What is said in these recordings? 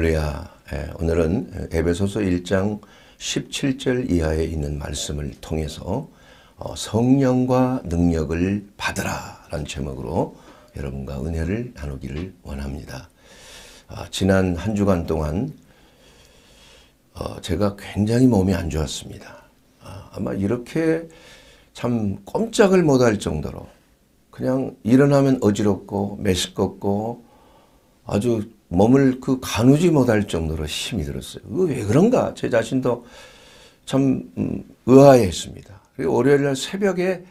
할렐루야. 예, 오늘은 에베소서 1장 17절 이하에 있는 말씀을 통해서 어, 성령과 능력을 받으라 라는 제목으로 여러분과 은혜를 나누기를 원합니다. 아, 지난 한 주간 동안 어, 제가 굉장히 몸이 안 좋았습니다. 아, 아마 이렇게 참 꼼짝을 못할 정도로 그냥 일어나면 어지럽고 메스껍고 아주 몸을 그 가누지 못할 정도로 힘이 들었어요. 왜 그런가? 제 자신도 참 음, 의아해했습니다. 월요일 날 새벽에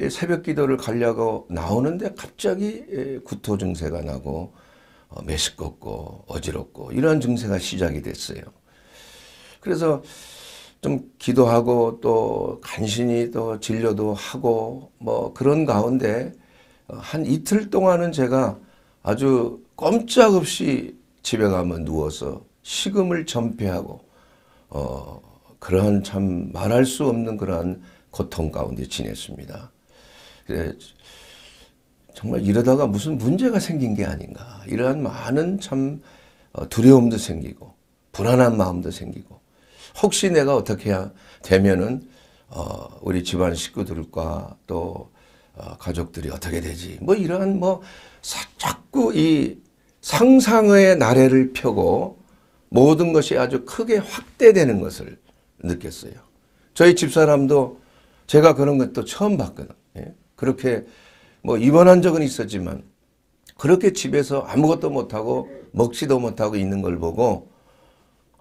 예, 새벽 기도를 가려고 나오는데 갑자기 예, 구토 증세가 나고 메스껍고 어, 어지럽고 이러한 증세가 시작이 됐어요. 그래서 좀 기도하고 또 간신히 또 진료도 하고 뭐 그런 가운데 어, 한 이틀 동안은 제가 아주 꼼짝없이 집에 가면 누워서 식음을 전폐하고 어, 그러한 참 말할 수 없는 그러한 고통 가운데 지냈습니다. 정말 이러다가 무슨 문제가 생긴 게 아닌가 이러한 많은 참 어, 두려움도 생기고 불안한 마음도 생기고 혹시 내가 어떻게 되면은 어, 우리 집안 식구들과 또 어, 가족들이 어떻게 되지 뭐 이러한 뭐 자꾸 이 상상의 나래를 펴고 모든 것이 아주 크게 확대되는 것을 느꼈어요. 저희 집사람도 제가 그런 것도 처음 봤거든. 예? 그렇게 뭐 입원한 적은 있었지만 그렇게 집에서 아무것도 못하고 먹지도 못하고 있는 걸 보고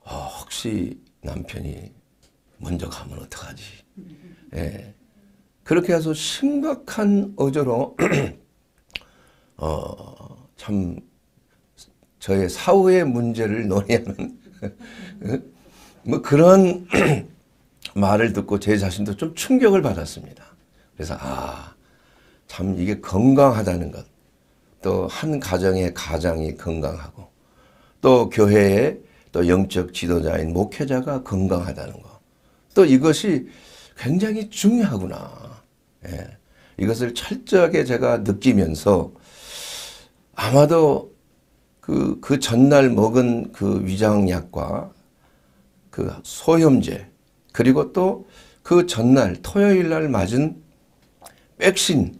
어, 혹시 남편이 먼저 가면 어떡하지? 예. 그렇게 해서 심각한 어조로 어, 참 저의 사후의 문제를 논의하는 뭐 그런 말을 듣고 제 자신도 좀 충격을 받았습니다. 그래서 아, 참 이게 건강하다는 것. 또 한 가정의 가장이 건강하고 또 교회의 또 영적 지도자인 목회자가 건강하다는 것. 또 이것이 굉장히 중요하구나. 예. 이것을 철저하게 제가 느끼면서 아마도 그, 그 전날 먹은 그 위장약과 그 소염제, 그리고 또 그 전날 토요일 날 맞은 백신,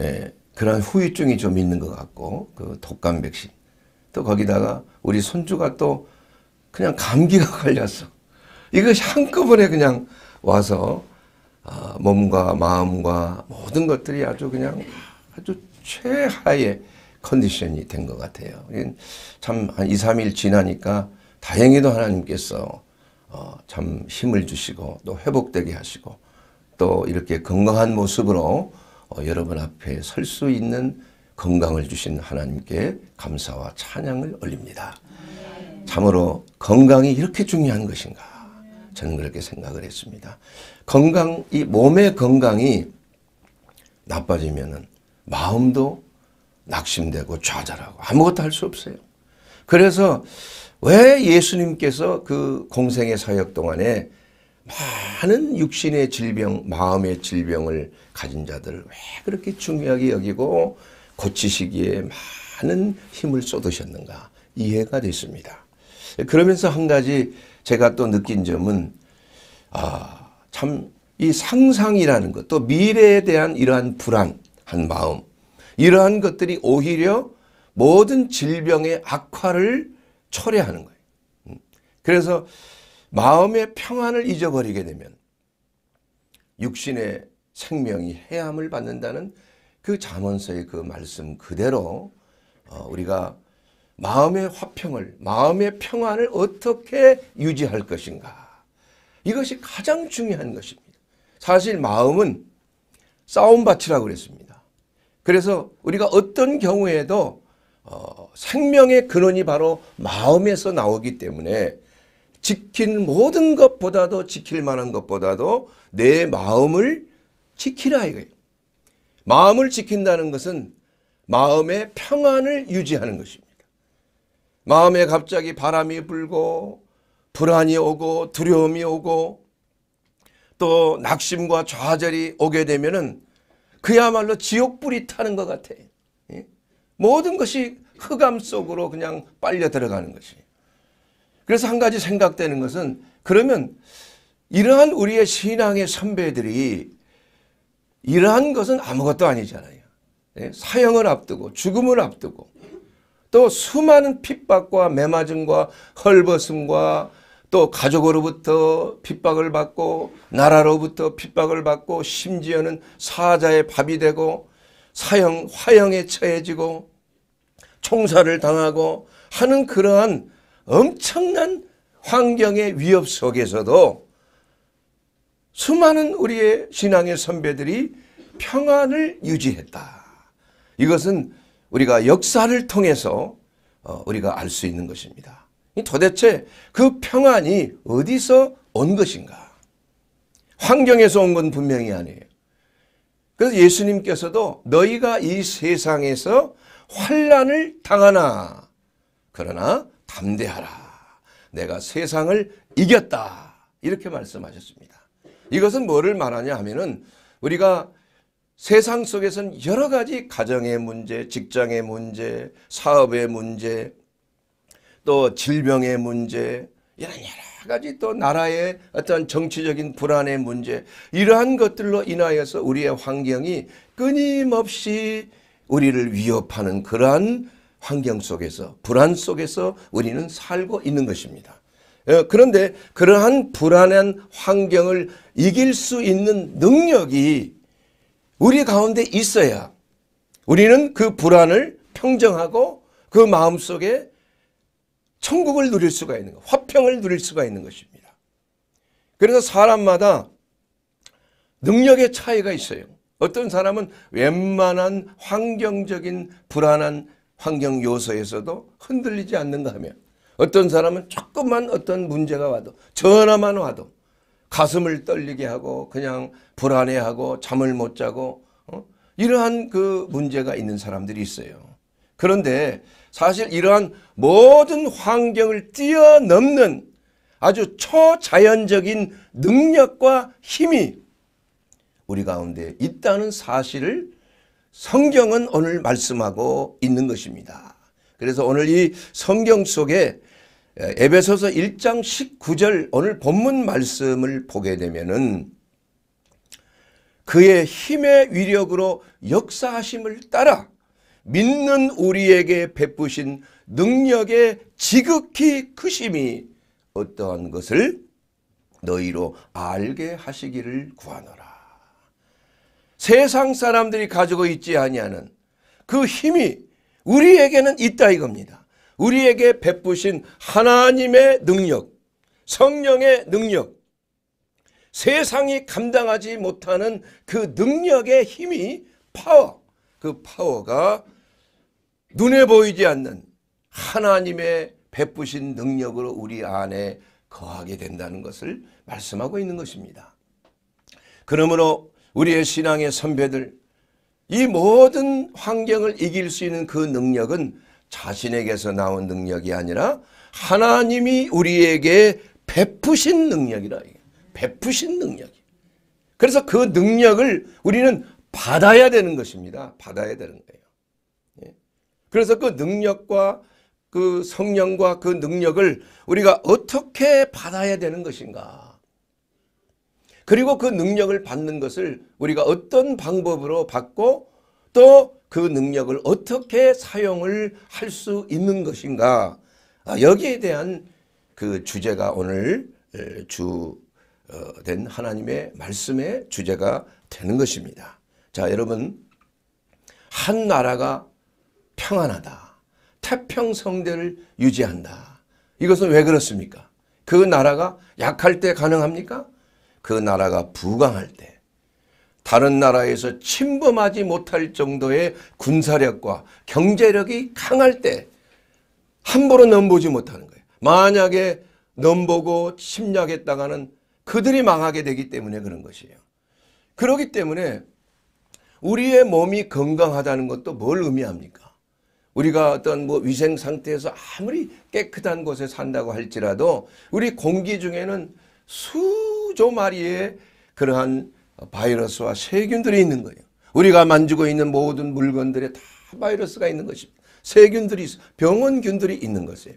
예, 그런 후유증이 좀 있는 것 같고, 그 독감 백신. 또 거기다가 우리 손주가 또 그냥 감기가 걸렸어. 이것이 한꺼번에 그냥 와서 아, 몸과 마음과 모든 것들이 아주 그냥 아주 최하의 컨디션이 된 것 같아요. 참한 2, 3일 지나니까 다행히도 하나님께서 어, 참 힘을 주시고 또 회복되게 하시고 또 이렇게 건강한 모습으로 어, 여러분 앞에 설 수 있는 건강을 주신 하나님께 감사와 찬양을 올립니다. 참으로 건강이 이렇게 중요한 것인가 저는 그렇게 생각을 했습니다. 건강, 이 몸의 건강이 나빠지면은 마음도 낙심되고 좌절하고 아무것도 할 수 없어요. 그래서 왜 예수님께서 그 공생의 사역 동안에 많은 육신의 질병, 마음의 질병을 가진 자들 왜 그렇게 중요하게 여기고 고치시기에 많은 힘을 쏟으셨는가 이해가 됐습니다. 그러면서 한 가지 제가 또 느낀 점은 아, 참 이 상상이라는 것, 또 미래에 대한 이러한 불안한 마음, 이러한 것들이 오히려 모든 질병의 악화를 초래하는 거예요. 음. 그래서 마음의 평안을 잊어버리게 되면 육신의 생명이 해함을 받는다는 그자언서의그 말씀 그대로 어, 우리가 마음의 화평을 마음의 평안을 어떻게 유지할 것인가 이것이 가장 중요한 것입니다. 사실 마음은 싸움밭이라고 그랬습니다. 그래서 우리가 어떤 경우에도 어, 생명의 근원이 바로 마음에서 나오기 때문에 지킨 모든 것보다도 지킬 만한 것보다도 내 마음을 지키라 이거예요. 마음을 지킨다는 것은 마음의 평안을 유지하는 것입니다. 마음에 갑자기 바람이 불고 불안이 오고 두려움이 오고 또 낙심과 좌절이 오게 되면은 그야말로 지옥불이 타는 것 같아. 예? 모든 것이 흑암 속으로 그냥 빨려 들어가는 것이. 그래서 한 가지 생각되는 것은 그러면 이러한 우리의 신앙의 선배들이 이러한 것은 아무것도 아니잖아요. 예? 사형을 앞두고 죽음을 앞두고 또 수많은 핍박과 매맞음과 헐벗음과 또 가족으로부터 핍박을 받고 나라로부터 핍박을 받고 심지어는 사자의 밥이 되고 사형 화형에 처해지고 총살을 당하고 하는 그러한 엄청난 환경의 위협 속에서도 수많은 우리의 신앙의 선배들이 평안을 유지했다. 이것은 우리가 역사를 통해서 어, 우리가 알 수 있는 것입니다. 도대체 그 평안이 어디서 온 것인가? 환경에서 온 건 분명히 아니에요. 그래서 예수님께서도 너희가 이 세상에서 환란을 당하나 그러나 담대하라. 내가 세상을 이겼다. 이렇게 말씀하셨습니다. 이것은 뭐를 말하냐 하면은 우리가 세상 속에선 여러 가지 가정의 문제, 직장의 문제, 사업의 문제, 또 질병의 문제 이런 여러 가지 또 나라의 어떤 정치적인 불안의 문제 이러한 것들로 인하여서 우리의 환경이 끊임없이 우리를 위협하는 그러한 환경 속에서 불안 속에서 우리는 살고 있는 것입니다. 어, 그런데 그러한 불안한 환경을 이길 수 있는 능력이 우리 가운데 있어야 우리는 그 불안을 평정하고 그 마음속에 천국을 누릴 수가 있는 것, 화평을 누릴 수가 있는 것입니다. 그래서 사람마다 능력의 차이가 있어요. 어떤 사람은 웬만한 환경적인 불안한 환경 요소에서도 흔들리지 않는가 하면 어떤 사람은 조금만 어떤 문제가 와도 전화만 와도 가슴을 떨리게 하고 그냥 불안해하고 잠을 못 자고 어? 이러한 그 문제가 있는 사람들이 있어요. 그런데 사실 이러한 모든 환경을 뛰어넘는 아주 초자연적인 능력과 힘이 우리 가운데 있다는 사실을 성경은 오늘 말씀하고 있는 것입니다. 그래서 오늘 이 성경 속에 에베소서 1장 19절 오늘 본문 말씀을 보게 되면은 그의 힘의 위력으로 역사하심을 따라 믿는 우리에게 베푸신 능력의 지극히 크심이 어떠한 것을 너희로 알게 하시기를 구하노라. 세상 사람들이 가지고 있지 아니하는 그 힘이 우리에게는 있다 이겁니다. 우리에게 베푸신 하나님의 능력, 성령의 능력, 세상이 감당하지 못하는 그 능력의 힘이 파워, 그 파워가 눈에 보이지 않는 하나님의 베푸신 능력으로 우리 안에 거하게 된다는 것을 말씀하고 있는 것입니다. 그러므로 우리의 신앙의 선배들 이 모든 환경을 이길 수 있는 그 능력은 자신에게서 나온 능력이 아니라 하나님이 우리에게 베푸신 능력이라 베푸신 능력 그래서 그 능력을 우리는 받아야 되는 것입니다. 받아야 되는 거예요. 그래서 그 능력과 그 성령과 그 능력을 우리가 어떻게 받아야 되는 것인가. 그리고 그 능력을 받는 것을 우리가 어떤 방법으로 받고 또 그 능력을 어떻게 사용을 할 수 있는 것인가. 아, 여기에 대한 그 주제가 오늘 주된 어, 하나님의 말씀의 주제가 되는 것입니다. 자, 여러분. 한 나라가 평안하다. 태평성대를 유지한다. 이것은 왜 그렇습니까? 그 나라가 약할 때 가능합니까? 그 나라가 부강할 때 다른 나라에서 침범하지 못할 정도의 군사력과 경제력이 강할 때 함부로 넘보지 못하는 거예요. 만약에 넘보고 침략했다가는 그들이 망하게 되기 때문에 그런 것이에요. 그렇기 때문에 우리의 몸이 건강하다는 것도 뭘 의미합니까? 우리가 어떤 뭐 위생 상태에서 아무리 깨끗한 곳에 산다고 할지라도 우리 공기 중에는 수조 마리의 그러한 바이러스와 세균들이 있는 거예요. 우리가 만지고 있는 모든 물건들에 다 바이러스가 있는 것입니다. 세균들이 병원균들이 있는 것이에요.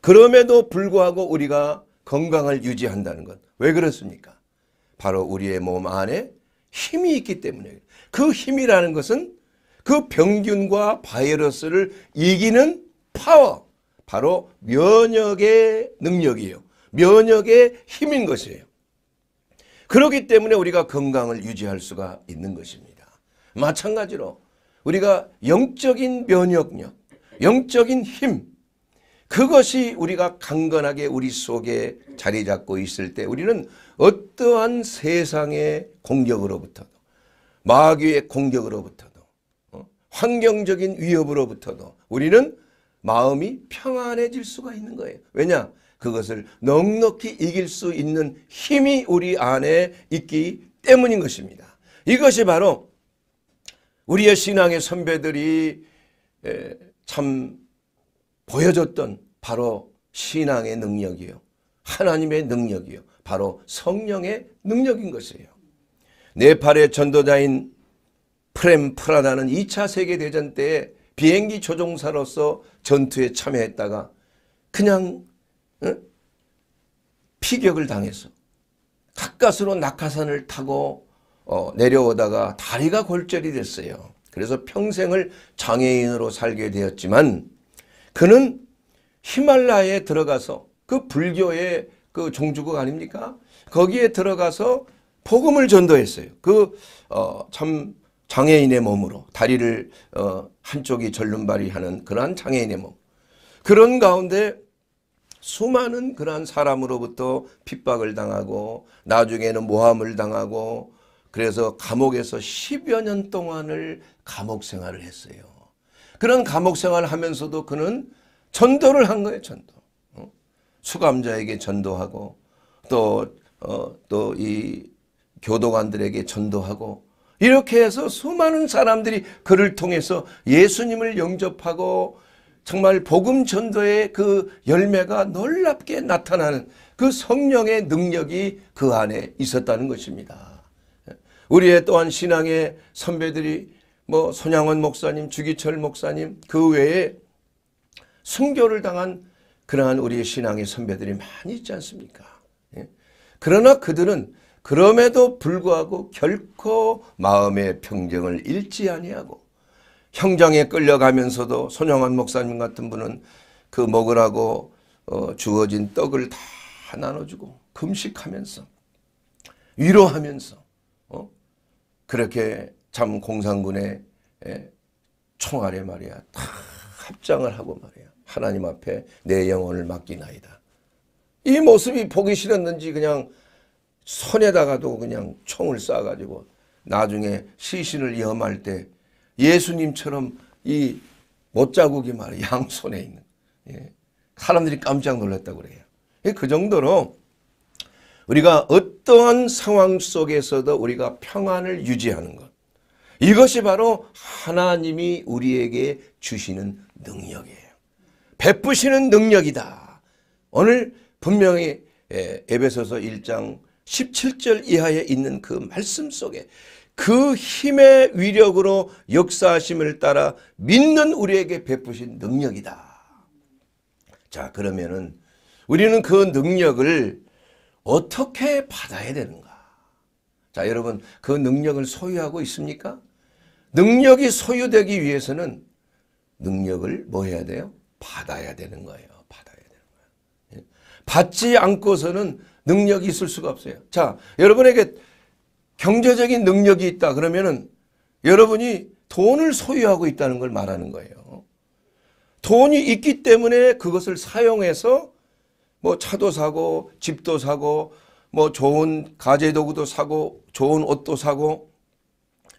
그럼에도 불구하고 우리가 건강을 유지한다는 것. 왜 그렇습니까? 바로 우리의 몸 안에 힘이 있기 때문에 그 힘이라는 것은 그 병균과 바이러스를 이기는 파워 바로 면역의 능력이에요. 면역의 힘인 것이에요. 그렇기 때문에 우리가 건강을 유지할 수가 있는 것입니다. 마찬가지로 우리가 영적인 면역력, 영적인 힘 그것이 우리가 강건하게 우리 속에 자리 잡고 있을 때 우리는 어떠한 세상의 공격으로부터 마귀의 공격으로부터 환경적인 위협으로부터도 우리는 마음이 평안해질 수가 있는 거예요. 왜냐? 그것을 넉넉히 이길 수 있는 힘이 우리 안에 있기 때문인 것입니다. 이것이 바로 우리의 신앙의 선배들이 참 보여줬던 바로 신앙의 능력이요. 하나님의 능력이요. 바로 성령의 능력인 것이에요. 네팔의 전도자인 프렘프라다는 2차 세계대전 때 비행기 조종사로서 전투에 참여했다가 그냥 피격을 당해서 가까스로 낙하산을 타고 어, 내려오다가 다리가 골절이 됐어요. 그래서 평생을 장애인으로 살게 되었지만 그는 히말라야에 들어가서 그 불교의 그 종주국 아닙니까? 거기에 들어가서 복음을 전도했어요. 그참 어 장애인의 몸으로 다리를 어, 한쪽이 절름발이 하는 그러한 장애인의 몸. 그런 가운데 수많은 그러한 사람으로부터 핍박을 당하고 나중에는 모함을 당하고 그래서 감옥에서 10여 년 동안을 감옥 생활을 했어요. 그런 감옥 생활을 하면서도 그는 전도를 한 거예요. 전도. 어? 수감자에게 전도하고 또또이 어, 교도관들에게 전도하고 이렇게 해서 수많은 사람들이 그를 통해서 예수님을 영접하고 정말 복음 전도의 그 열매가 놀랍게 나타나는 그 성령의 능력이 그 안에 있었다는 것입니다. 우리의 또한 신앙의 선배들이 뭐 손양원 목사님, 주기철 목사님 그 외에 순교를 당한 그러한 우리의 신앙의 선배들이 많이 있지 않습니까? 예. 그러나 그들은 그럼에도 불구하고 결코 마음의 평정을 잃지 아니하고 형장에 끌려가면서도 손영환 목사님 같은 분은 그 먹으라고 어, 주어진 떡을 다 나눠주고 금식하면서 위로하면서 어? 그렇게 참 공산군의 예, 총알에 말이야 다 합장을 하고 말이야 하나님 앞에 내 영혼을 맡기나이다. 이 모습이 보기 싫었는지 그냥 손에다가도 그냥 총을 쏴가지고 나중에 시신을 염할 때 예수님처럼 이 못자국이 말이 양손에 있는 예. 사람들이 깜짝 놀랐다고 그래요. 예, 그 정도로 우리가 어떠한 상황 속에서도 우리가 평안을 유지하는 것 이것이 바로 하나님이 우리에게 주시는 능력이에요. 베푸시는 능력이다. 오늘 분명히 예, 에베소서 1장 17절 이하에 있는 그 말씀 속에 그 힘의 위력으로 역사하심을 따라 믿는 우리에게 베푸신 능력이다. 자 그러면은 우리는 그 능력을 어떻게 받아야 되는가? 자 여러분 그 능력을 소유하고 있습니까? 능력이 소유되기 위해서는 능력을 뭐 해야 돼요? 받아야 되는 거예요. 받아야 되는 거예요. 예? 받지 않고서는 능력이 있을 수가 없어요. 자, 여러분에게 경제적인 능력이 있다 그러면은 여러분이 돈을 소유하고 있다는 걸 말하는 거예요. 돈이 있기 때문에 그것을 사용해서 뭐 차도 사고 집도 사고 뭐 좋은 가재도구도 사고 좋은 옷도 사고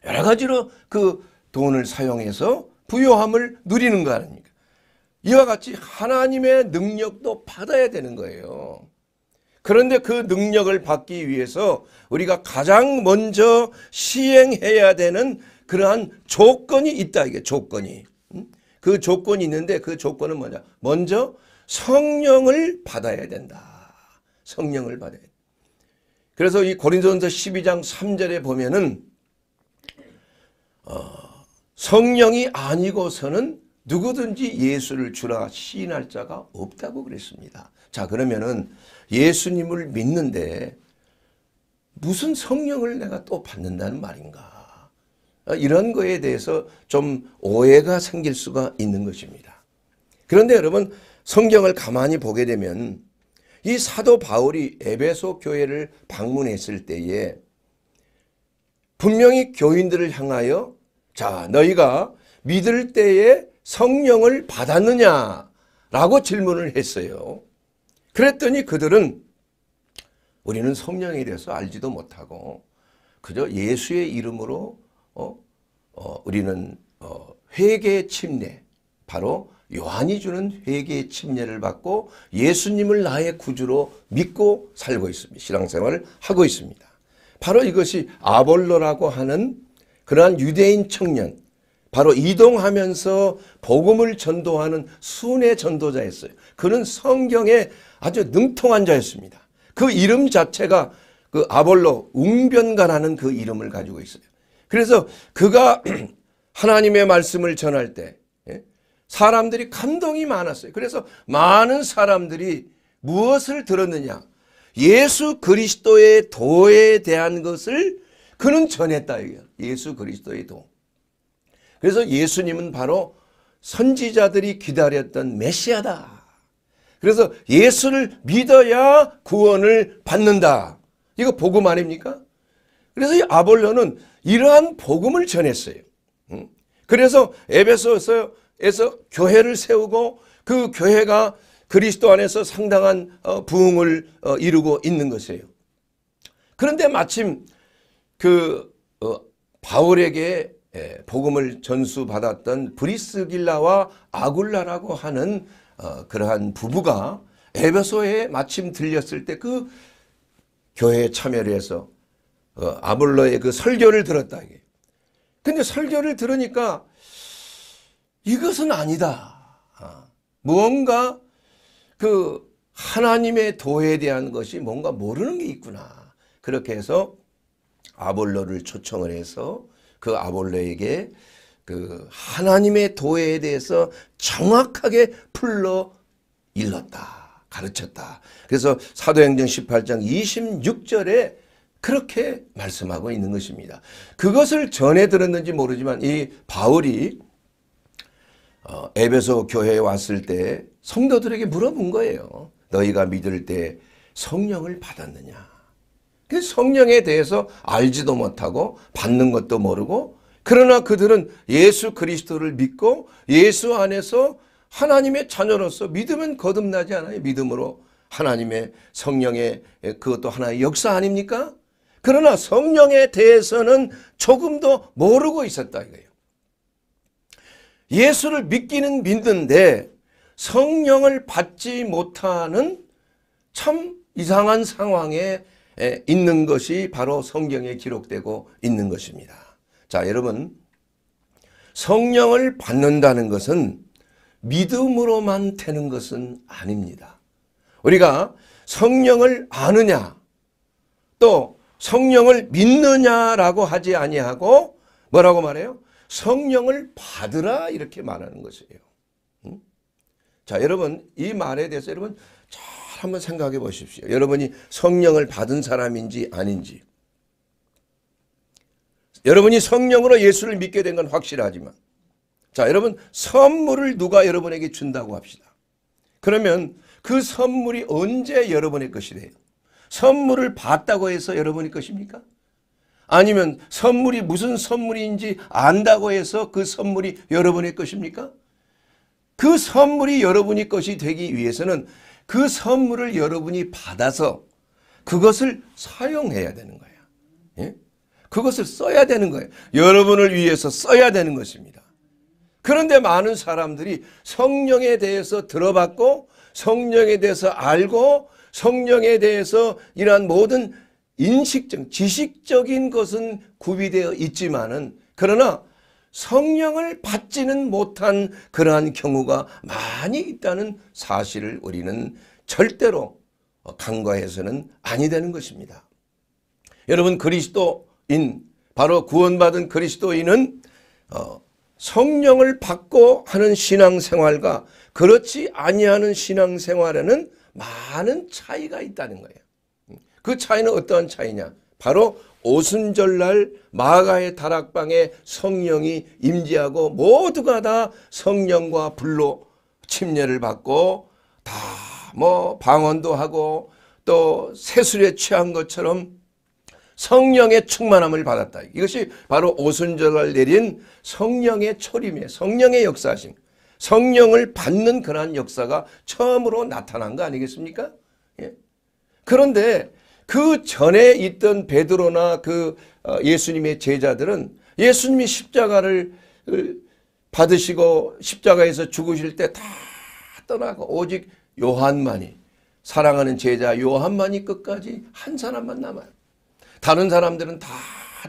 여러 가지로 그 돈을 사용해서 부요함을 누리는 거 아닙니까? 이와 같이 하나님의 능력도 받아야 되는 거예요. 그런데 그 능력을 받기 위해서 우리가 가장 먼저 시행해야 되는 그러한 조건이 있다 이게 조건이 음? 그 조건이 있는데 그 조건은 뭐냐 먼저 성령을 받아야 된다 성령을 받아야 된다. 그래서 이 고린도전서 12장 3절에 보면은 어, 성령이 아니고서는 누구든지 예수를 주라 시할 자가 없다고 그랬습니다. 자 그러면은 예수님을 믿는데 무슨 성령을 내가 또 받는다는 말인가. 이런 거에 대해서 좀 오해가 생길 수가 있는 것입니다. 그런데 여러분 성경을 가만히 보게 되면 이 사도 바울이 에베소 교회를 방문했을 때에 분명히 교인들을 향하여 자 너희가 믿을 때에 성령을 받았느냐 라고 질문을 했어요. 그랬더니 그들은 우리는 성령에 대해서 알지도 못하고 그저 예수의 이름으로 어, 어, 우리는 어, 회개의 침례 바로 요한이 주는 회개의 침례를 받고 예수님을 나의 구주로 믿고 살고 있습니다. 신앙생활을 하고 있습니다. 바로 이것이 아볼로라고 하는 그러한 유대인 청년 바로 이동하면서 복음을 전도하는 순회 전도자였어요. 그는 성경에 아주 능통한 자였습니다. 그 이름 자체가 그 아볼로 웅변가라는 그 이름을 가지고 있어요. 그래서 그가 하나님의 말씀을 전할 때 예, 사람들이 감동이 많았어요. 그래서 많은 사람들이 무엇을 들었느냐? 예수 그리스도의 도에 대한 것을 그는 전했다 예수 그리스도의 도. 그래서 예수님은 바로 선지자들이 기다렸던 메시아다. 그래서 예수를 믿어야 구원을 받는다. 이거 복음 아닙니까? 그래서 이 아볼로는 이러한 복음을 전했어요. 그래서 에베소에서 교회를 세우고 그 교회가 그리스도 안에서 상당한 어, 부흥을 어, 이루고 있는 것이에요. 그런데 마침 그 어, 바울에게 복음을 전수받았던 브리스길라와 아굴라라고 하는 어, 그러한 부부가 에베소에 마침 들렸을 때 그 교회에 참여를 해서 어, 아볼러의 그 설교를 들었다. 이게. 근데 설교를 들으니까 이것은 아니다. 아, 무언가 그 하나님의 도에 대한 것이 뭔가 모르는 게 있구나. 그렇게 해서 아볼러를 초청을 해서 그 아볼러에게 그 하나님의 도에 대해서 정확하게 풀러 일렀다. 가르쳤다. 그래서 사도행전 18장 26절에 그렇게 말씀하고 있는 것입니다. 그것을 전에 들었는지 모르지만 이 바울이 어, 에베소 교회에 왔을 때 성도들에게 물어본 거예요. 너희가 믿을 때 성령을 받았느냐. 그 성령에 대해서 알지도 못하고 받는 것도 모르고 그러나 그들은 예수 그리스도를 믿고 예수 안에서 하나님의 자녀로서 믿으면 거듭나지 않아요. 믿음으로 하나님의 성령의 그것도 하나의 역사 아닙니까? 그러나 성령에 대해서는 조금도 모르고 있었다 이거예요. 예수를 믿기는 믿는데 성령을 받지 못하는 참 이상한 상황에 있는 것이 바로 성경에 기록되고 있는 것입니다. 자, 여러분 성령을 받는다는 것은 믿음으로만 되는 것은 아닙니다. 우리가 성령을 아느냐 또 성령을 믿느냐라고 하지 아니하고 뭐라고 말해요? 성령을 받으라 이렇게 말하는 것이에요. 자 여러분 이 말에 대해서 여러분 잘 한번 생각해 보십시오. 여러분이 성령을 받은 사람인지 아닌지 여러분이 성령으로 예수를 믿게 된 건 확실하지만 자 여러분 선물을 누가 여러분에게 준다고 합시다. 그러면 그 선물이 언제 여러분의 것이래요? 선물을 받다고 해서 여러분의 것입니까? 아니면 선물이 무슨 선물인지 안다고 해서 그 선물이 여러분의 것입니까? 그 선물이 여러분의 것이 되기 위해서는 그 선물을 여러분이 받아서 그것을 사용해야 되는 거야. 예? 그것을 써야 되는 거예요. 여러분을 위해서 써야 되는 것입니다. 그런데 많은 사람들이 성령에 대해서 들어봤고 성령에 대해서 알고 성령에 대해서 이러한 모든 인식적, 지식적인 것은 구비되어 있지만은 그러나 성령을 받지는 못한 그러한 경우가 많이 있다는 사실을 우리는 절대로 간과해서는 아니 되는 것입니다. 여러분 그리스도 인 바로 구원받은 그리스도인은 어, 성령을 받고 하는 신앙생활과 그렇지 아니하는 신앙생활에는 많은 차이가 있다는 거예요. 음, 그 차이는 어떠한 차이냐? 바로 오순절날 마가의 다락방에 성령이 임지하고 모두가 다 성령과 불로 침례를 받고 다 뭐 방언도 하고 또 세술에 취한 것처럼 성령의 충만함을 받았다. 이것이 바로 오순절날 내린 성령의 초림에 성령의 역사심. 성령을 받는 그러한 역사가 처음으로 나타난 거 아니겠습니까? 예. 그런데 그 전에 있던 베드로나 그 어, 예수님의 제자들은 예수님이 십자가를 받으시고 십자가에서 죽으실 때 다 떠나고 오직 요한만이 사랑하는 제자 요한만이 끝까지 한 사람만 남아요. 다른 사람들은 다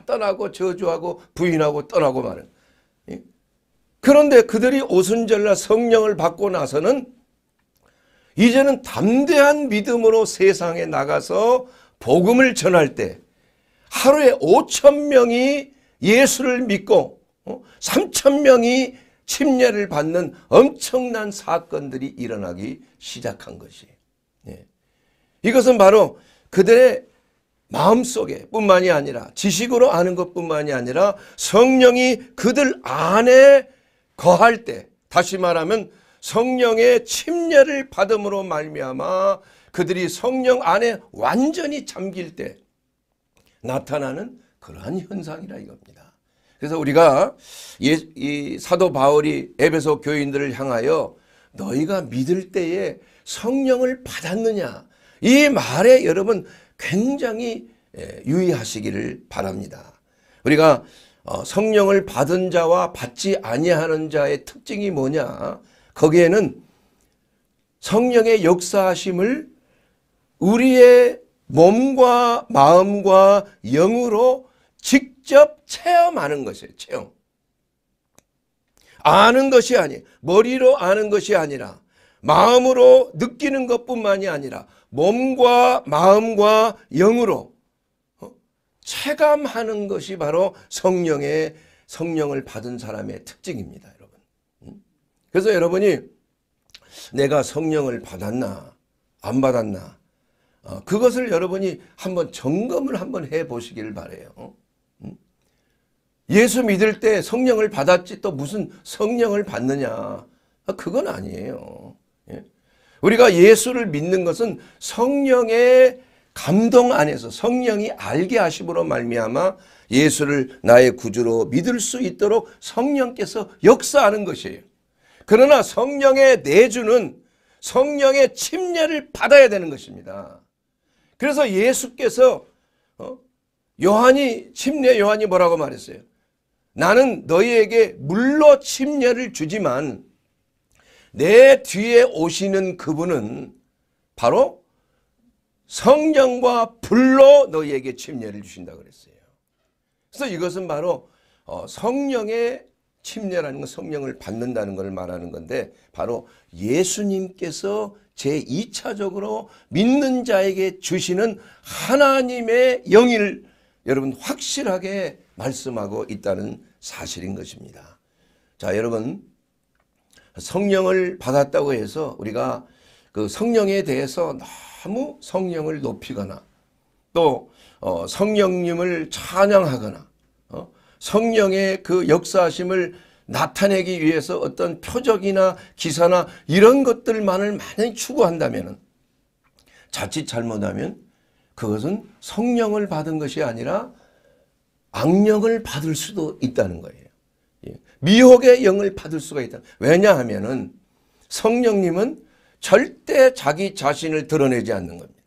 떠나고 저주하고 부인하고 떠나고 말은. 예? 그런데 그들이 오순절날 성령을 받고 나서는 이제는 담대한 믿음으로 세상에 나가서 복음을 전할 때 하루에 5천 명이 예수를 믿고 3천 어? 명이 침례를 받는 엄청난 사건들이 일어나기 시작한 것이에요. 예. 이것은 바로 그들의 마음속에 뿐만이 아니라 지식으로 아는 것뿐만이 아니라 성령이 그들 안에 거할 때 다시 말하면 성령의 침례를 받음으로 말미암아 그들이 성령 안에 완전히 잠길 때 나타나는 그러한 현상이라 이겁니다. 그래서 우리가 예, 사도 바울이 에베소 교인들을 향하여 너희가 믿을 때에 성령을 받았느냐 이 말에 여러분 굉장히 예, 유의하시기를 바랍니다. 우리가 어, 성령을 받은 자와 받지 아니하는 자의 특징이 뭐냐? 거기에는 성령의 역사하심을 우리의 몸과 마음과 영으로 직접 체험하는 것이에요. 체험. 아는 것이 아니 에요 머리로 아는 것이 아니라 마음으로 느끼는 것뿐만이 아니라 몸과 마음과 영으로 어? 체감하는 것이 바로 성령의 성령을 받은 사람의 특징입니다, 여러분. 그래서 여러분이 내가 성령을 받았나 안 받았나 어, 그것을 여러분이 한번 점검을 한번 해 보시기를 바래요. 예수 믿을 때 성령을 받았지 또 무슨 성령을 받느냐 그건 아니에요. 우리가 예수를 믿는 것은 성령의 감동 안에서 성령이 알게 하심으로 말미암아 예수를 나의 구주로 믿을 수 있도록 성령께서 역사하는 것이에요. 그러나 성령의 내주는 성령의 침례를 받아야 되는 것입니다. 그래서 예수께서 어, 요한이 침례 요한이 뭐라고 말했어요? 나는 너희에게 물로 침례를 주지만 내 뒤에 오시는 그분은 바로 성령과 불로 너희에게 침례를 주신다 그랬어요. 그래서 이것은 바로 어, 성령의 침례라는 건 성령을 받는다는 것을 말하는 건데 바로 예수님께서 제2차적으로 믿는 자에게 주시는 하나님의 영일 여러분 확실하게 말씀하고 있다는 사실인 것입니다. 자 여러분 성령을 받았다고 해서 우리가 그 성령에 대해서 너무 성령을 높이거나 또 어, 성령님을 찬양하거나 어, 성령의 그 역사심을 나타내기 위해서 어떤 표적이나 기사나 이런 것들만을 많이 추구한다면 자칫 잘못하면 그것은 성령을 받은 것이 아니라 악령을 받을 수도 있다는 거예요. 미혹의 영을 받을 수가 있다. 왜냐하면은 성령님은 절대 자기 자신을 드러내지 않는 겁니다.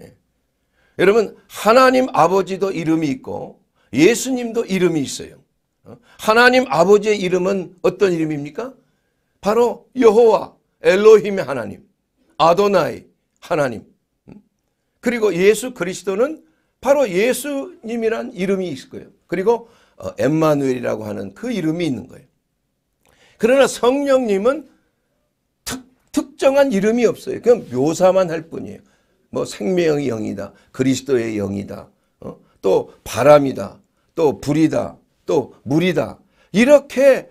예. 여러분 하나님 아버지도 이름이 있고 예수님도 이름이 있어요. 어? 하나님 아버지의 이름은 어떤 이름입니까? 바로 여호와 엘로힘의 하나님 아도나이 하나님 음? 그리고 예수 그리스도는 바로 예수님이란 이름이 있을 거예요. 그리고 어, 엠마누엘이라고 하는 그 이름이 있는 거예요. 그러나 성령님은 특, 정한 이름이 없어요. 그냥 묘사만 할 뿐이에요. 뭐 생명의 영이다. 그리스도의 영이다. 어? 또 바람이다. 또 불이다. 또 물이다. 이렇게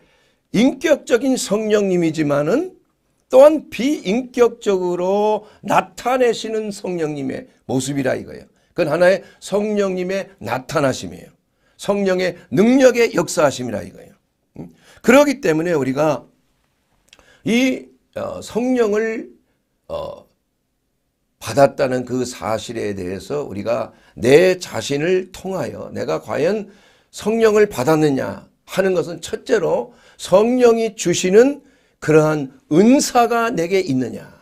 인격적인 성령님이지만은 또한 비인격적으로 나타내시는 성령님의 모습이라 이거예요. 그건 하나의 성령님의 나타나심이에요. 성령의 능력의 역사하심이라 이거예요. 음. 그러기 때문에 우리가 이 어, 성령을 어, 받았다는 그 사실에 대해서 우리가 내 자신을 통하여 내가 과연 성령을 받았느냐 하는 것은 첫째로 성령이 주시는 그러한 은사가 내게 있느냐.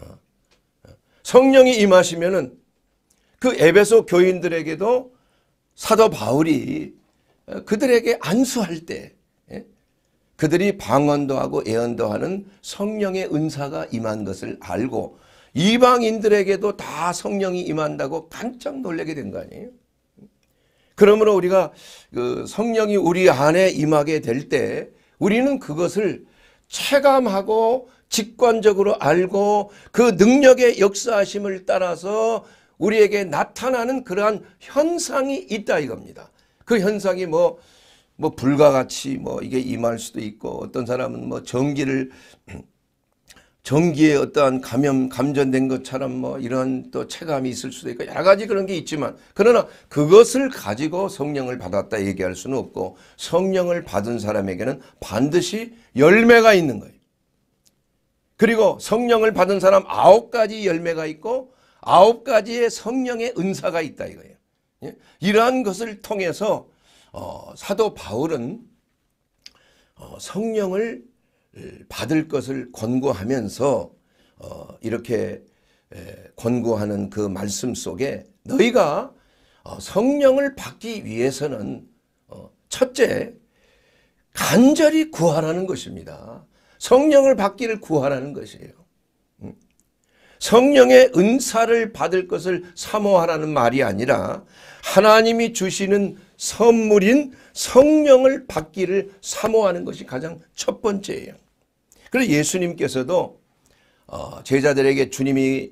어. 성령이 임하시면은 그 에베소 교인들에게도 사도 바울이 그들에게 안수할 때 예? 그들이 방언도 하고 예언도 하는 성령의 은사가 임한 것을 알고 이방인들에게도 다 성령이 임한다고 깜짝 놀라게 된 거 아니에요? 그러므로 우리가 그 성령이 우리 안에 임하게 될 때 우리는 그것을 체감하고 직관적으로 알고 그 능력의 역사심을 따라서 우리에게 나타나는 그러한 현상이 있다 이겁니다. 그 현상이 뭐, 뭐 불과같이 뭐 이게 임할 수도 있고 어떤 사람은 뭐 전기를 전기에 어떠한 감염, 감전된 것처럼 뭐 이런 또 체감이 있을 수도 있고 여러 가지 그런 게 있지만 그러나 그것을 가지고 성령을 받았다 얘기할 수는 없고 성령을 받은 사람에게는 반드시 열매가 있는 거예요. 그리고 성령을 받은 사람 아홉 가지 열매가 있고 아홉 가지의 성령의 은사가 있다 이거예요. 예? 이러한 것을 통해서 어, 사도 바울은 어, 성령을 받을 것을 권고하면서 어, 이렇게 에, 권고하는 그 말씀 속에 너희가 어, 성령을 받기 위해서는 어, 첫째 간절히 구하라는 것입니다. 성령을 받기를 구하라는 것이에요. 성령의 은사를 받을 것을 사모하라는 말이 아니라 하나님이 주시는 선물인 성령을 받기를 사모하는 것이 가장 첫 번째예요. 그래서 예수님께서도 어, 제자들에게 주님이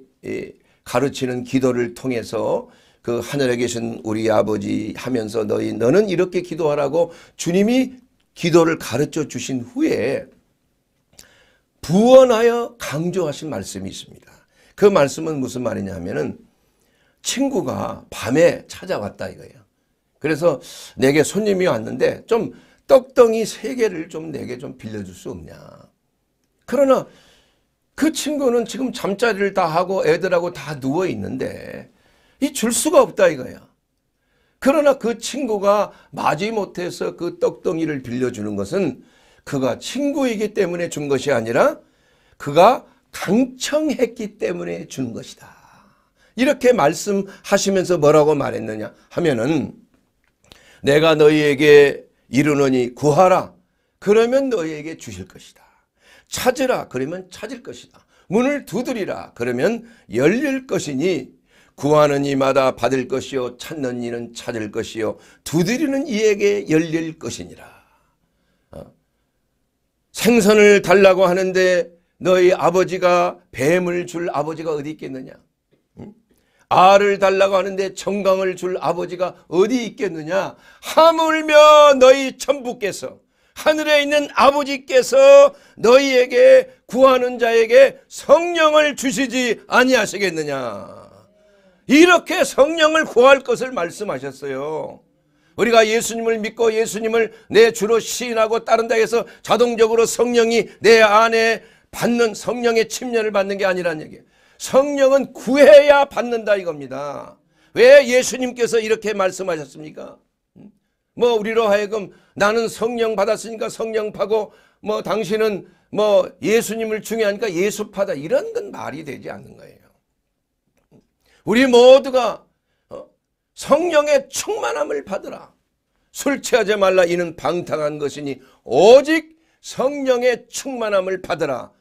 가르치는 기도를 통해서 그 하늘에 계신 우리 아버지 하면서 너희 너는 이렇게 기도하라고 주님이 기도를 가르쳐 주신 후에 부원하여 강조하신 말씀이 있습니다. 그 말씀은 무슨 말이냐면은 하 친구가 밤에 찾아왔다 이거예요. 그래서 내게 손님이 왔는데 좀 떡덩이 세 개를 좀 내게 좀 빌려줄 수 없냐. 그러나 그 친구는 지금 잠자리를 다 하고 애들하고 다 누워 있는데 이 줄 수가 없다 이거야. 그러나 그 친구가 마지 못해서 그 떡덩이를 빌려주는 것은 그가 친구이기 때문에 준 것이 아니라 그가 강청했기 때문에 주는 것이다. 이렇게 말씀하시면서 뭐라고 말했느냐 하면은 내가 너희에게 이르노니 구하라 그러면 너희에게 주실 것이다. 찾으라 그러면 찾을 것이다. 문을 두드리라 그러면 열릴 것이니 구하는 이마다 받을 것이요 찾는 이는 찾을 것이요 두드리는 이에게 열릴 것이니라. 어? 생선을 달라고 하는데 너희 아버지가 뱀을 줄 아버지가 어디 있겠느냐? 알을 달라고 하는데 정강을 줄 아버지가 어디 있겠느냐? 하물며 너희 천부께서 하늘에 있는 아버지께서 너희에게 구하는 자에게 성령을 주시지 아니하시겠느냐? 이렇게 성령을 구할 것을 말씀하셨어요. 우리가 예수님을 믿고 예수님을 내 주로 시인하고 따른다 해서 자동적으로 성령이 내 안에 받는 성령의 침례를 받는 게아니라는 얘기예요. 성령은 구해야 받는다 이겁니다. 왜 예수님께서 이렇게 말씀하셨습니까? 음? 뭐 우리로 하여금 나는 성령 받았으니까 성령 파고 뭐 당신은 뭐 예수님을 중요하니까 예수 파다 이런 건 말이 되지 않는 거예요. 우리 모두가 어? 성령의 충만함을 받으라. 술 취하지 말라 이는 방탕한 것이니 오직 성령의 충만함을 받으라.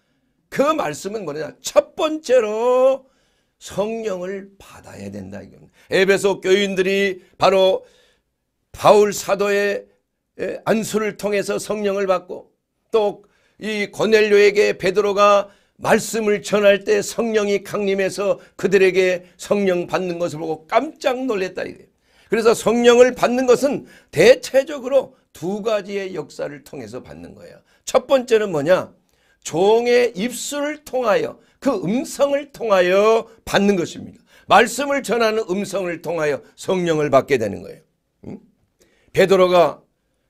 그 말씀은 뭐냐? 첫 번째로 성령을 받아야 된다 이겁니다. 에베소 교인들이 바로 바울 사도의 안수를 통해서 성령을 받고 또 이 고넬료에게 베드로가 말씀을 전할 때 성령이 강림해서 그들에게 성령 받는 것을 보고 깜짝 놀랐다 이거예요. 그래서 성령을 받는 것은 대체적으로 두 가지의 역사를 통해서 받는 거예요. 첫 번째는 뭐냐? 종의 입술을 통하여 그 음성을 통하여 받는 것입니다. 말씀을 전하는 음성을 통하여 성령을 받게 되는 거예요. 베드로가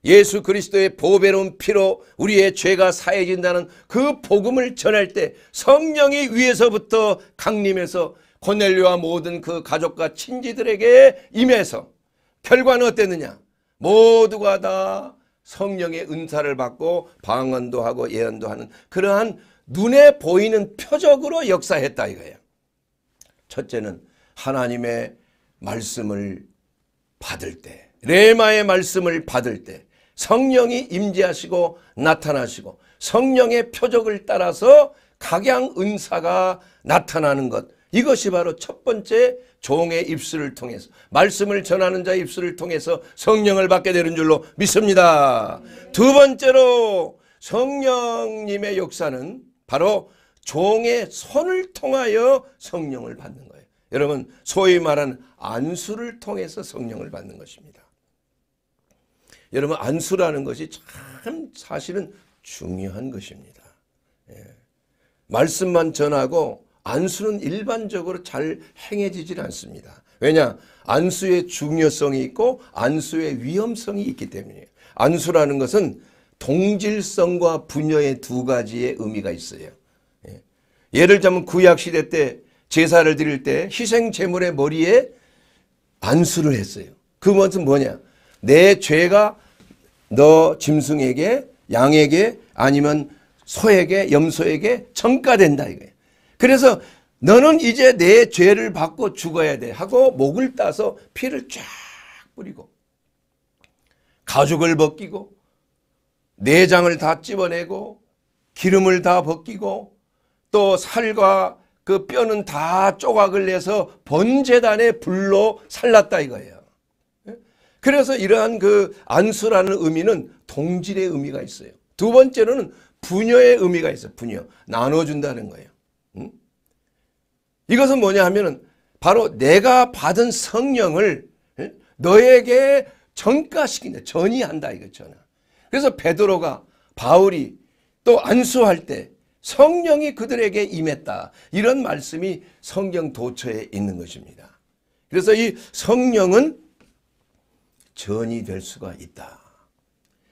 예수 그리스도의 보배로운 피로 우리의 죄가 사해진다는 그 복음을 전할 때 성령이 위에서부터 강림해서 코넬료와 모든 그 가족과 친지들에게 임해서 결과는 어땠느냐? 모두가 다 성령의 은사를 받고 방언도 하고 예언도 하는 그러한 눈에 보이는 표적으로 역사했다 이거예요. 첫째는 하나님의 말씀을 받을 때 레마의 말씀을 받을 때 성령이 임재하시고 나타나시고 성령의 표적을 따라서 각양 은사가 나타나는 것 이것이 바로 첫 번째 종의 입술을 통해서 말씀을 전하는 자의 입술을 통해서 성령을 받게 되는 줄로 믿습니다. 두 번째로 성령님의 역사는 바로 종의 손을 통하여 성령을 받는 거예요. 여러분 소위 말하는 안수를 통해서 성령을 받는 것입니다. 여러분 안수라는 것이 참 사실은 중요한 것입니다. 예. 말씀만 전하고 안수는 일반적으로 잘 행해지질 않습니다. 왜냐? 안수의 중요성이 있고 안수의 위험성이 있기 때문이에요. 안수라는 것은 동질성과 분여의 두 가지의 의미가 있어요. 예. 예를 들면 자 구약시대 때 제사를 드릴 때 희생 제물의 머리에 안수를 했어요. 그 것은 뭐냐? 내 죄가 너 짐승에게 양에게 아니면 소에게 염소에게 전가된다 이거예요. 그래서 너는 이제 내 죄를 받고 죽어야 돼 하고 목을 따서 피를 쫙 뿌리고 가죽을 벗기고 내장을 다 찝어내고 기름을 다 벗기고 또 살과 그 뼈는 다 조각을 내서 번제단에 불로 살랐다 이거예요. 예? 그래서 이러한 그 안수라는 의미는 동질의 의미가 있어요. 두 번째로는 분녀의 의미가 있어요. 분녀. 나눠준다는 거예요. 음? 이것은 뭐냐 하면은 바로 내가 받은 성령을 너에게 전가시킨다. 전이한다 이거잖아. 그래서 베드로가 바울이 또 안수할 때 성령이 그들에게 임했다. 이런 말씀이 성경 도처에 있는 것입니다. 그래서 이 성령은 전이 될 수가 있다.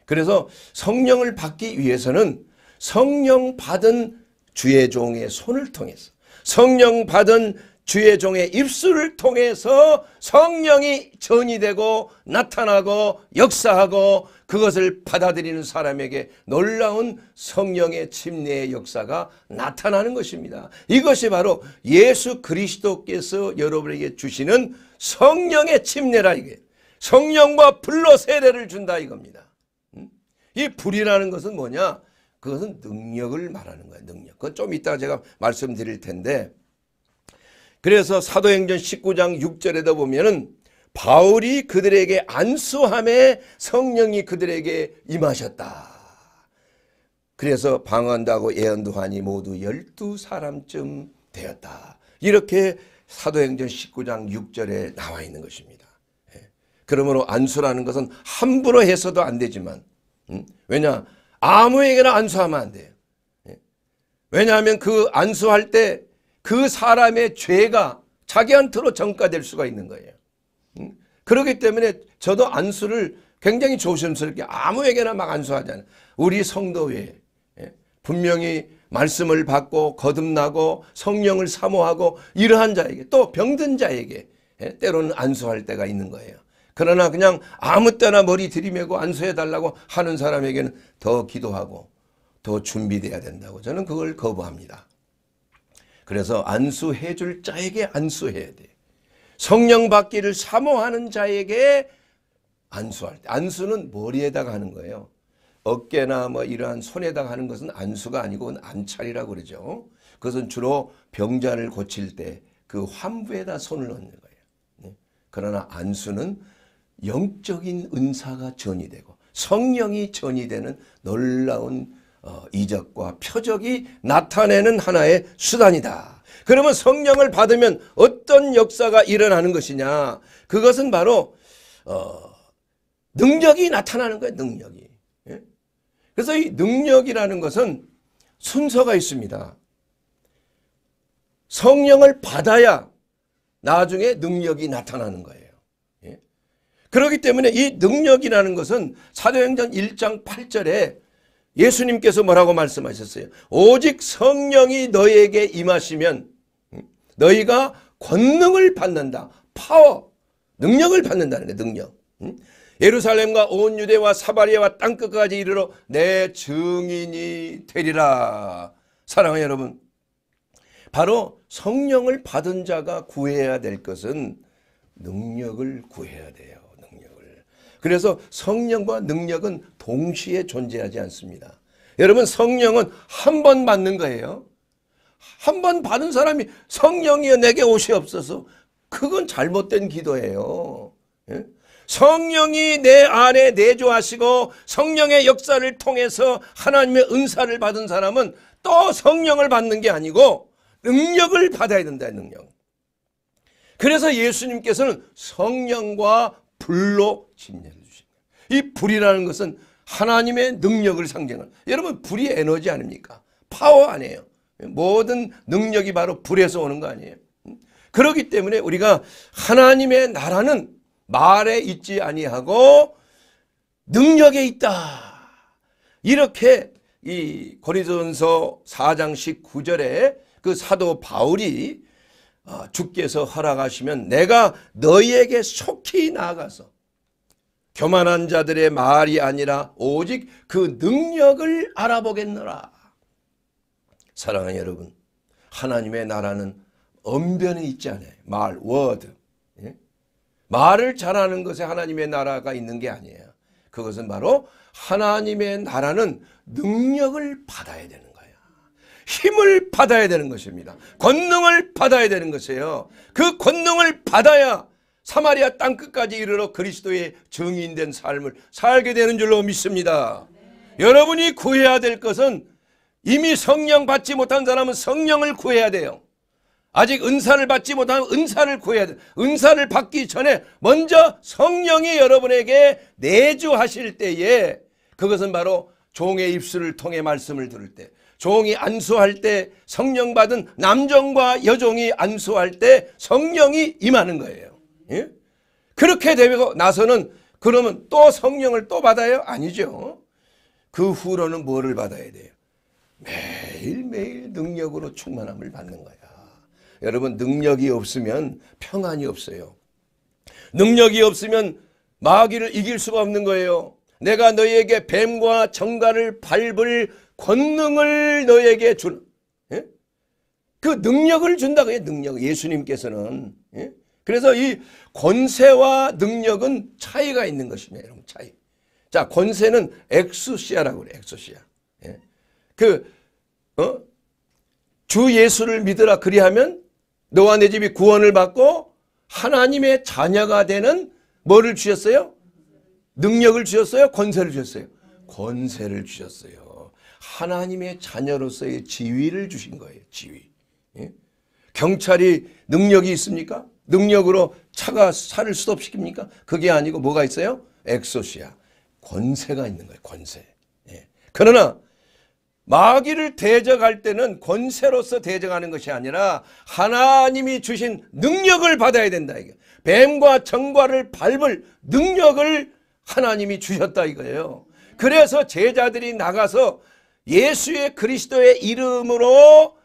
그래서 성령을 받기 위해서는 성령 받은 주의 종의 손을 통해서 성령 받은 주의 종의 입술을 통해서 성령이 전이 되고 나타나고 역사하고 그것을 받아들이는 사람에게 놀라운 성령의 침례의 역사가 나타나는 것입니다. 이것이 바로 예수 그리스도께서 여러분에게 주시는 성령의 침례라 이게 성령과 불로 세례를 준다 이겁니다. 음? 이 불이라는 것은 뭐냐? 그것은 능력을 말하는 거예요. 능력. 그좀 이따 제가 말씀드릴 텐데 그래서 사도행전 19장 6절에도 보면은 바울이 그들에게 안수함에 성령이 그들에게 임하셨다. 그래서 방언다고 예언도 하니 모두 12사람쯤 되었다. 이렇게 사도행전 19장 6절에 나와 있는 것입니다. 예. 그러므로 안수라는 것은 함부로 해서도 안 되지만 음? 왜냐 아무에게나 안수하면 안 돼요. 예. 왜냐하면 그 안수할 때 그 사람의 죄가 자기한테로 전가될 수가 있는 거예요. 음. 그렇기 때문에 저도 안수를 굉장히 조심스럽게 아무에게나 막 안수하지 않아요. 우리 성도회 예. 분명히 말씀을 받고 거듭나고 성령을 사모하고 이러한 자에게 또 병든 자에게 예. 때로는 안수할 때가 있는 거예요. 그러나 그냥 아무 때나 머리 들이매고 안수해달라고 하는 사람에게는 더 기도하고 더 준비돼야 된다고 저는 그걸 거부합니다. 그래서 안수해 줄 자에게 안수해야 돼. 성령 받기를 사모하는 자에게 안수할 때. 안수는 머리에다가 하는 거예요. 어깨나 뭐 이러한 손에다가 하는 것은 안수가 아니고 안찰이라고 그러죠. 그것은 주로 병자를 고칠 때 그 환부에다 손을 얹는 거예요. 네. 그러나 안수는 영적인 은사가 전이되고 성령이 전이되는 놀라운 어, 이적과 표적이 나타내는 하나의 수단이다. 그러면 성령을 받으면 어떤 역사가 일어나는 것이냐? 그것은 바로 어, 능력이 나타나는 거예요. 능력이. 예? 그래서 이 능력이라는 것은 순서가 있습니다. 성령을 받아야 나중에 능력이 나타나는 거예요. 그렇기 때문에 이 능력이라는 것은 사도행전 1장 8절에 예수님께서 뭐라고 말씀하셨어요? 오직 성령이 너에게 임하시면 너희가 권능을 받는다. 파워, 능력을 받는다는 거 능력. 예루살렘과 온 유대와 사바리아와 땅끝까지 이르러 내 증인이 되리라. 사랑하는 여러분, 바로 성령을 받은 자가 구해야 될 것은 능력을 구해야 돼요. 그래서 성령과 능력은 동시에 존재하지 않습니다. 여러분 성령은 한 번 받는 거예요. 한 번 받은 사람이 성령이여 내게 오시옵소서 그건 잘못된 기도예요. 예? 성령이 내 안에 내조하시고 성령의 역사를 통해서 하나님의 은사를 받은 사람은 또 성령을 받는 게 아니고 능력을 받아야 된다 능력. 그래서 예수님께서는 성령과 불로 힘내를 주신 거예이 불이라는 것은 하나님의 능력을 상징하는 여러분 불이 에너지 아닙니까? 파워 아니에요. 모든 능력이 바로 불에서 오는 거 아니에요. 음? 그렇기 때문에 우리가 하나님의 나라는 말에 있지 아니하고 능력에 있다. 이렇게 이고린전서 4장 19절에 그 사도 바울이 어, 주께서 허락하시면 내가 너희에게 속히 나아가서 교만한 자들의 말이 아니라 오직 그 능력을 알아보겠노라. 사랑하는 여러분 하나님의 나라는 언변이 있지 않아요. 말, 워드. 예? 말을 잘하는 것에 하나님의 나라가 있는 게 아니에요. 그것은 바로 하나님의 나라는 능력을 받아야 되는 거예요. 힘을 받아야 되는 것입니다. 권능을 받아야 되는 것이에요. 그 권능을 받아야 사마리아 땅 끝까지 이르러 그리스도의 증인된 삶을 살게 되는 줄로 믿습니다. 네. 여러분이 구해야 될 것은 이미 성령 받지 못한 사람은 성령을 구해야 돼요. 아직 은사를 받지 못하면 은사를 구해야 돼. 은사를 받기 전에 먼저 성령이 여러분에게 내주하실 때에 그것은 바로 종의 입술을 통해 말씀을 들을 때 종이 안수할 때 성령 받은 남종과 여종이 안수할 때 성령이 임하는 거예요. 예? 그렇게 되고 나서는 그러면 또 성령을 또 받아요? 아니죠. 그 후로는 뭐를 받아야 돼요? 매일매일 능력으로 충만함을 받는 거야. 여러분 능력이 없으면 평안이 없어요. 능력이 없으면 마귀를 이길 수가 없는 거예요. 내가 너에게 뱀과 정갈을 밟을 권능을 너에게 줄. 예? 그 능력을 준다고 해요. 능력. 예수님께서는. 예? 그래서 이 권세와 능력은 차이가 있는 것입니다. 여러분 차이. 자 권세는 엑소시아라고 그래 엑소시아. 예. 그 어? 주 예수를 믿으라 그리하면 너와 내 집이 구원을 받고 하나님의 자녀가 되는 뭐를 주셨어요? 능력을 주셨어요? 권세를 주셨어요? 권세를 주셨어요. 하나님의 자녀로서의 지위를 주신 거예요. 지위. 예? 경찰이 능력이 있습니까? 능력으로 차가 살를 수업시킵니까 그게 아니고 뭐가 있어요? 엑소시아. 권세가 있는 거예요. 권세. 예. 그러나 마귀를 대적할 때는 권세로서 대적하는 것이 아니라 하나님이 주신 능력을 받아야 된다. 이게. 뱀과 정과를 밟을 능력을 하나님이 주셨다 이거예요. 그래서 제자들이 나가서 예수의 그리스도의 이름으로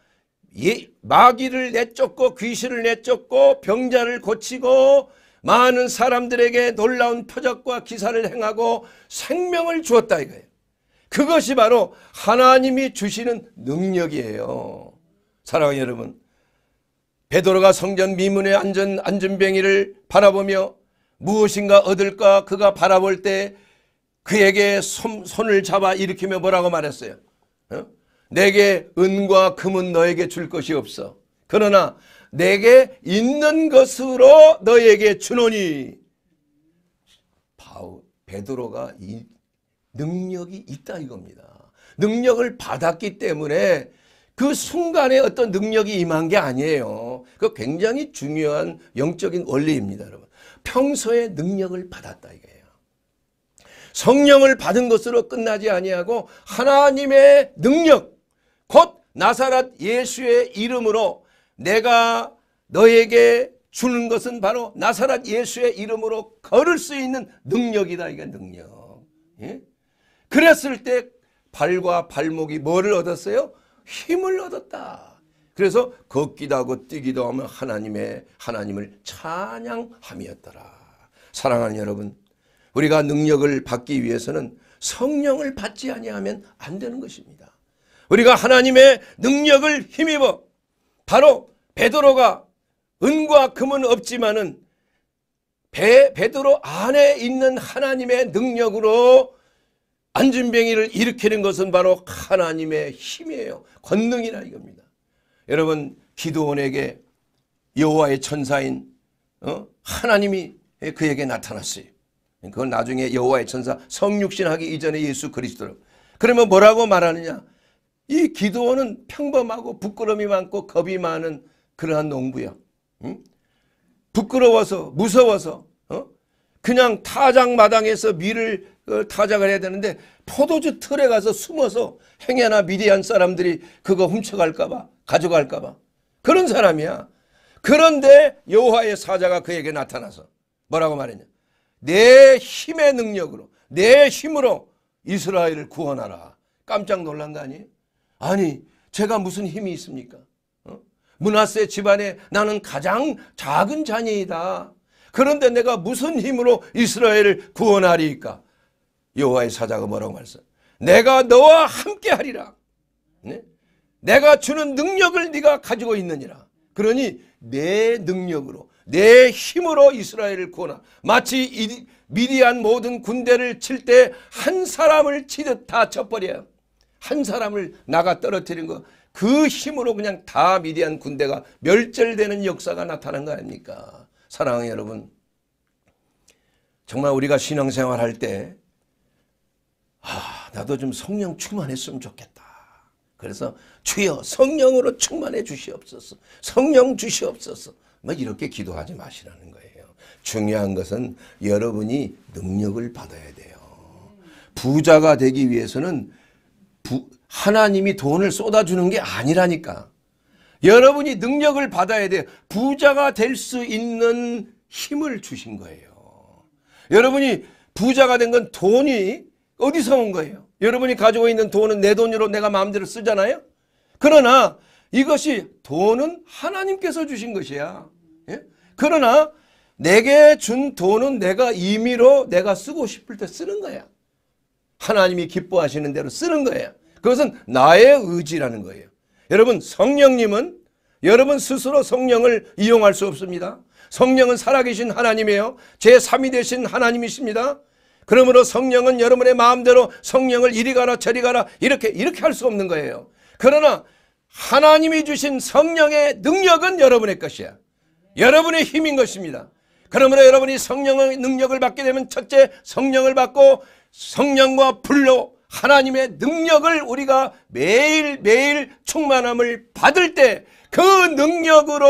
예, 마귀를 내쫓고 귀신을 내쫓고 병자를 고치고 많은 사람들에게 놀라운 표적과 기사를 행하고 생명을 주었다 이거예요. 그것이 바로 하나님이 주시는 능력이에요. 사랑하는 여러분 베드로가 성전 미문에 앉은 안전뱅이를 바라보며 무엇인가 얻을까 그가 바라볼 때 그에게 손, 을 잡아 일으키며 뭐라고 말했어요. 어? 내게 은과 금은 너에게 줄 것이 없어. 그러나 내게 있는 것으로 너에게 주노니. 바울, 베드로가 이 능력이 있다 이겁니다. 능력을 받았기 때문에 그 순간에 어떤 능력이 임한 게 아니에요. 그 굉장히 중요한 영적인 원리입니다, 여러분. 평소에 능력을 받았다 이거예요. 성령을 받은 것으로 끝나지 아니하고 하나님의 능력 곧 나사렛 예수의 이름으로 내가 너에게 주는 것은 바로 나사렛 예수의 이름으로 걸을 수 있는 능력이다. 이게 능력. 예? 그랬을 때 발과 발목이 뭐를 얻었어요? 힘을 얻었다. 그래서 걷기도 하고 뛰기도 하면 하나님의 하나님을 찬양함이었더라. 사랑하는 여러분, 우리가 능력을 받기 위해서는 성령을 받지 아니하면 안 되는 것입니다. 우리가 하나님의 능력을 힘입어 바로 베드로가 은과 금은 없지만은 배, 베드로 안에 있는 하나님의 능력으로 안진병이를 일으키는 것은 바로 하나님의 힘이에요. 권능이라 이겁니다. 여러분 기도원에게 여호와의 천사인 어? 하나님이 그에게 나타났어요. 그건 나중에 여호와의 천사 성육신하기 이전에 예수 그리스도로. 그러면 뭐라고 말하느냐? 이 기도원은 평범하고 부끄러움이 많고 겁이 많은 그러한 농부야. 응? 부끄러워서 무서워서 어? 그냥 타작 마당에서 밀을 어, 타작을 해야 되는데 포도주 틀에 가서 숨어서 행여나 미디한 사람들이 그거 훔쳐갈까봐 가져갈까봐 그런 사람이야. 그런데 여호와의 사자가 그에게 나타나서 뭐라고 말했냐? 내 힘의 능력으로 내 힘으로 이스라엘을 구원하라. 깜짝 놀란 거 아니에요? 아니 제가 무슨 힘이 있습니까? 어? 문하세 집안에 나는 가장 작은 자녀이다. 그런데 내가 무슨 힘으로 이스라엘을 구원하리까여호의 사자가 뭐라고 말했어? 내가 너와 함께하리라. 네? 내가 주는 능력을 네가 가지고 있느니라. 그러니 내 능력으로 내 힘으로 이스라엘을 구원하. 마치 이, 미디안 모든 군대를 칠 때 한 사람을 치듯 다 쳐버려요. 한 사람을 나가 떨어뜨린 거 그 힘으로 그냥 다 미디안 군대가 멸절되는 역사가 나타난 거 아닙니까? 사랑하는 여러분 정말 우리가 신앙생활 할 때 아, 나도 좀 성령 충만했으면 좋겠다. 그래서 주여 성령으로 충만해 주시옵소서. 성령 주시옵소서. 뭐 이렇게 기도하지 마시라는 거예요. 중요한 것은 여러분이 능력을 받아야 돼요. 부자가 되기 위해서는 부, 하나님이 돈을 쏟아주는 게 아니라니까. 여러분이 능력을 받아야 돼. 부자가 될 수 있는 힘을 주신 거예요. 여러분이 부자가 된 건 돈이 어디서 온 거예요? 여러분이 가지고 있는 돈은 내 돈으로 내가 마음대로 쓰잖아요. 그러나 이것이 돈은 하나님께서 주신 것이야. 예? 그러나 내게 준 돈은 내가 임의로 내가 쓰고 싶을 때 쓰는 거야. 하나님이 기뻐하시는 대로 쓰는 거야. 그것은 나의 의지라는 거예요. 여러분 성령님은 여러분 스스로 성령을 이용할 수 없습니다. 성령은 살아계신 하나님이에요. 제3이 되신 하나님이십니다. 그러므로 성령은 여러분의 마음대로 성령을 이리 가라 저리 가라 이렇게 이렇게 할 수 없는 거예요. 그러나 하나님이 주신 성령의 능력은 여러분의 것이야. 여러분의 힘인 것입니다. 그러므로 여러분이 성령의 능력을 받게 되면 첫째 성령을 받고 성령과 불로 하나님의 능력을 우리가 매일매일 충만함을 받을 때 그 능력으로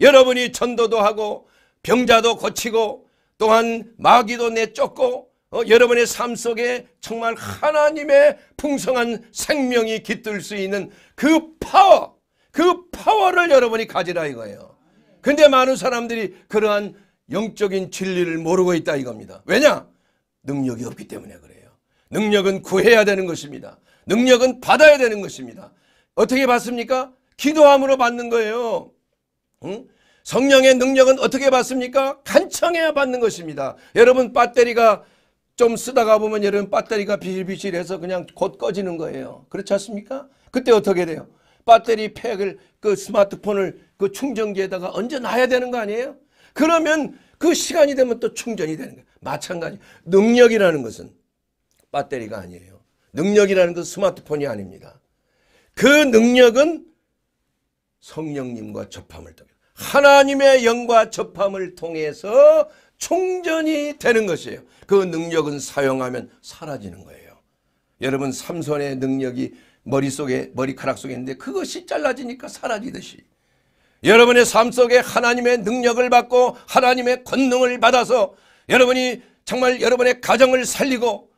여러분이 전도도 하고 병자도 고치고 또한 마귀도 내쫓고 어, 여러분의 삶 속에 정말 하나님의 풍성한 생명이 깃들 수 있는 그 파워 그 파워를 여러분이 가지라 이거예요. 근데 많은 사람들이 그러한 영적인 진리를 모르고 있다 이겁니다. 왜냐? 능력이 없기 때문에 그래요. 능력은 구해야 되는 것입니다. 능력은 받아야 되는 것입니다. 어떻게 받습니까? 기도함으로 받는 거예요. 응? 성령의 능력은 어떻게 받습니까? 간청해야 받는 것입니다. 여러분 배터리가 좀 쓰다가 보면 여러분 배터리가 비실비실해서 그냥 곧 꺼지는 거예요. 그렇지 않습니까? 그때 어떻게 돼요? 배터리 팩을 그 스마트폰을 그 충전기에다가 얹어 놔야 되는 거 아니에요? 그러면 그 시간이 되면 또 충전이 되는 거예요. 마찬가지. 능력이라는 것은 배터리가 아니에요. 능력이라는 것은 스마트폰이 아닙니다. 그 능력은 성령님과 접함을 통해 하나님의 영과 접함을 통해서 충전이 되는 것이에요. 그 능력은 사용하면 사라지는 거예요. 여러분 삼손의 능력이 머릿속에 머리카락 속에 있는데 그것이 잘라지니까 사라지듯이 여러분의 삶 속에 하나님의 능력을 받고 하나님의 권능을 받아서 여러분이 정말 여러분의 가정을 살리고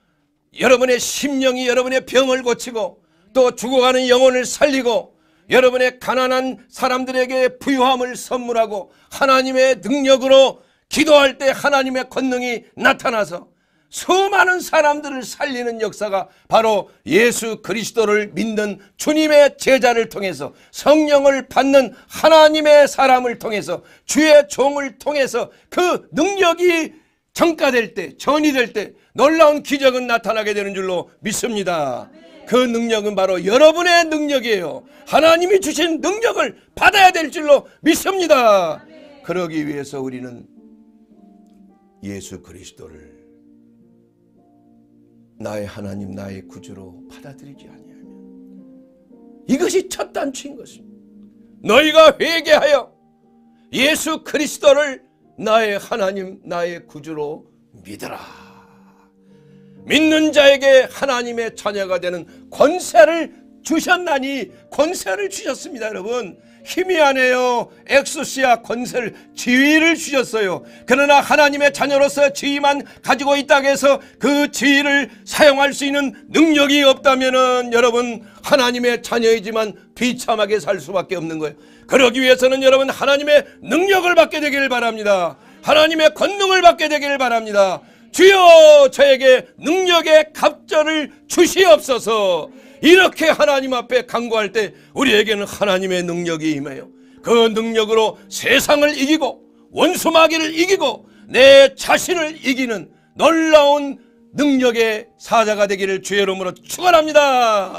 여러분의 심령이 여러분의 병을 고치고 또 죽어가는 영혼을 살리고 여러분의 가난한 사람들에게 부유함을 선물하고 하나님의 능력으로 기도할 때 하나님의 권능이 나타나서 수많은 사람들을 살리는 역사가 바로 예수 그리스도를 믿는 주님의 제자를 통해서 성령을 받는 하나님의 사람을 통해서 주의 종을 통해서 그 능력이 평가될 때, 전이 될 때 놀라운 기적은 나타나게 되는 줄로 믿습니다. 그 능력은 바로 여러분의 능력이에요. 하나님이 주신 능력을 받아야 될 줄로 믿습니다. 그러기 위해서 우리는 예수 그리스도를 나의 하나님, 나의 구주로 받아들이지 아니하면 이것이 첫 단추인 것입니다. 너희가 회개하여 예수 그리스도를 나의 하나님 나의 구주로 믿어라 믿는 자에게 하나님의 자녀가 되는 권세를 주셨나니 권세를 주셨습니다 여러분. 희미하네요. 엑소시아 권세를 지위를 주셨어요. 그러나 하나님의 자녀로서 지위만 가지고 이 땅에서 그 지위를 사용할 수 있는 능력이 없다면 여러분 하나님의 자녀이지만 비참하게 살 수밖에 없는 거예요. 그러기 위해서는 여러분 하나님의 능력을 받게 되기를 바랍니다. 하나님의 권능을 받게 되기를 바랍니다. 주여 저에게 능력의 갑절을 주시옵소서. 이렇게 하나님 앞에 강구할때 우리에게는 하나님의 능력이 임해요. 그 능력으로 세상을 이기고 원수마귀를 이기고 내 자신을 이기는 놀라운 능력의 사자가 되기를 주의 이름으로 축원합니다.